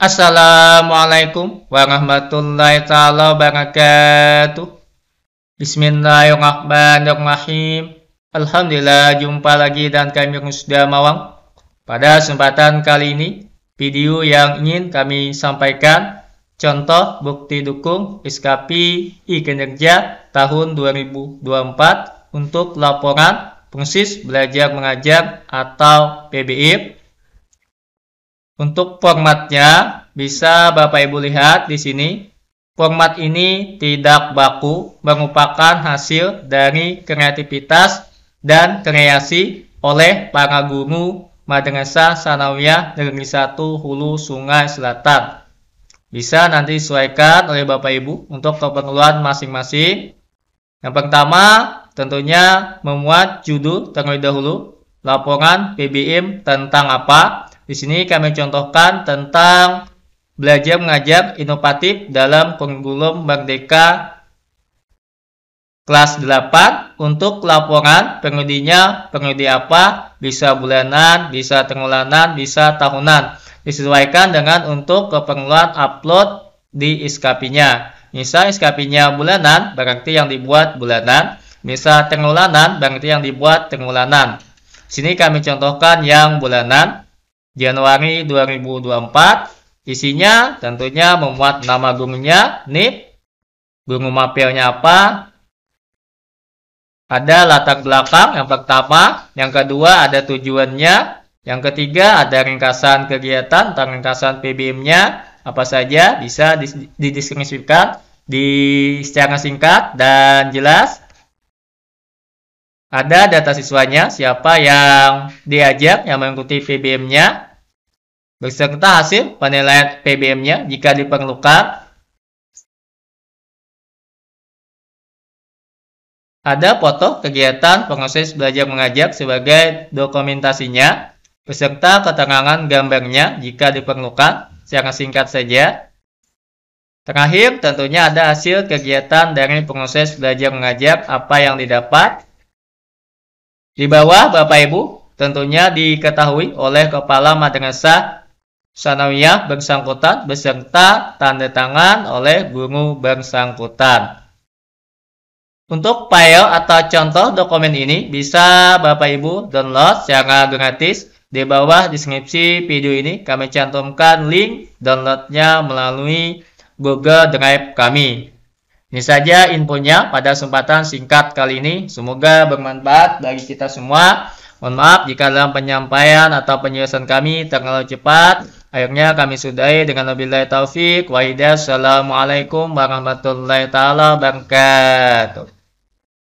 Assalamualaikum warahmatullahi taala wabarakatuh. Bismillahirrahmanirrahim. Alhamdulillah jumpa lagi dan kami sudah Mawang. Pada kesempatan kali ini, video yang ingin kami sampaikan contoh bukti dukung SKPI kinerja tahun 2024 untuk laporan Persis Belajar Mengajar atau PBI untuk formatnya bisa Bapak Ibu lihat di sini. Format ini tidak baku, merupakan hasil dari kreativitas dan kreasi oleh para guru Madrasah Sanawiyah Negeri 1 Hulu Sungai Selatan. Bisa nanti sesuaikan oleh Bapak Ibu untuk keperluan masing-masing. Yang pertama, tentunya memuat judul terlebih dahulu, laporan PBM tentang apa, di sini kami contohkan tentang belajar mengajar inovatif dalam kurikulum Merdeka kelas 8 untuk laporan pengudinya pengudi apa bisa bulanan, bisa tenggulanan bisa tahunan disesuaikan dengan untuk keperluan upload di SKP-nya. Misal SKP-nya bulanan berarti yang dibuat bulanan, misal tenggulanan berarti yang dibuat tenggulanan Sini kami contohkan yang bulanan Januari 2024. Isinya tentunya memuat nama gurunya, NIP, guru mapelnya apa, ada latar belakang yang pertama, yang kedua ada tujuannya, yang ketiga ada ringkasan kegiatan atau ringkasan PBM-nya apa saja bisa dideskripsikan di secara singkat dan jelas ada data siswanya, siapa yang diajak yang mengikuti PBM-nya, beserta hasil penilaian PBM-nya jika diperlukan. Ada foto kegiatan proses belajar mengajak sebagai dokumentasinya, beserta keterangan gambarnya jika diperlukan secara singkat saja. Terakhir, tentunya ada hasil kegiatan dari proses belajar mengajak apa yang didapat, di bawah Bapak Ibu tentunya diketahui oleh Kepala Madrasah Sanawiyah bersangkutan beserta tanda tangan oleh guru bersangkutan. Untuk file atau contoh dokumen ini bisa Bapak Ibu download secara gratis di bawah deskripsi video ini kami cantumkan link downloadnya melalui Google Drive kami. Ini saja infonya pada kesempatan singkat kali ini. Semoga bermanfaat bagi kita semua. Mohon maaf jika dalam penyampaian atau penjelasan kami terlalu cepat. Akhirnya kami sudahi dengan wabillahi taufik wa Assalamualaikum warahmatullahi wabarakatuh.